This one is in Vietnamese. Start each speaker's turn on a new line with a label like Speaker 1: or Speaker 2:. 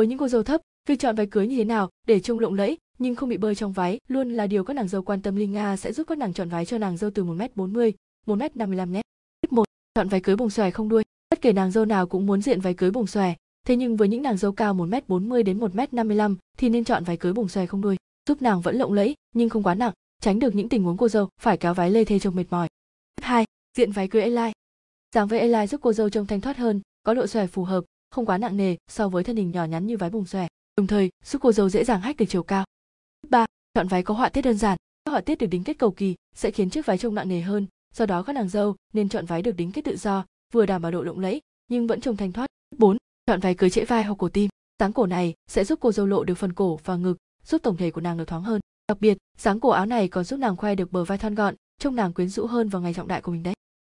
Speaker 1: với những cô dâu thấp việc chọn váy cưới như thế nào để trông lộng lẫy nhưng không bị bơi trong váy luôn là điều các nàng dâu quan tâm linh nga sẽ giúp các nàng chọn váy cho nàng dâu từ 1m40, 1m55 nhé. Tip 1. Chọn váy cưới bồng xòe không đuôi. Bất kể nàng dâu nào cũng muốn diện váy cưới bồng xòe, thế nhưng với những nàng dâu cao 1m40 đến 1m55 thì nên chọn váy cưới bồng xòe không đuôi, giúp nàng vẫn lộng lẫy nhưng không quá nặng, tránh được những tình huống cô dâu phải kéo váy lê thê trông mệt mỏi. Tip 2. Diện váy cưới A-line. Dáng váy A-line giúp cô dâu trông thanh thoát hơn, có độ xòe phù hợp, không quá nặng nề so với thân hình nhỏ nhắn như váy bùng xòe đồng thời giúp cô dâu dễ dàng hách được chiều cao ba chọn váy có họa tiết đơn giản các họa tiết được đính kết cầu kỳ sẽ khiến chiếc váy trông nặng nề hơn do đó các nàng dâu nên chọn váy được đính kết tự do vừa đảm bảo độ lộng lẫy nhưng vẫn trông thanh thoát 4. chọn váy cưới trễ vai hoặc cổ tim dáng cổ này sẽ giúp cô dâu lộ được phần cổ và ngực giúp tổng thể của nàng được thoáng hơn đặc biệt dáng cổ áo này còn giúp nàng khoe được bờ vai thon gọn trông nàng quyến rũ hơn vào ngày trọng đại của mình đấy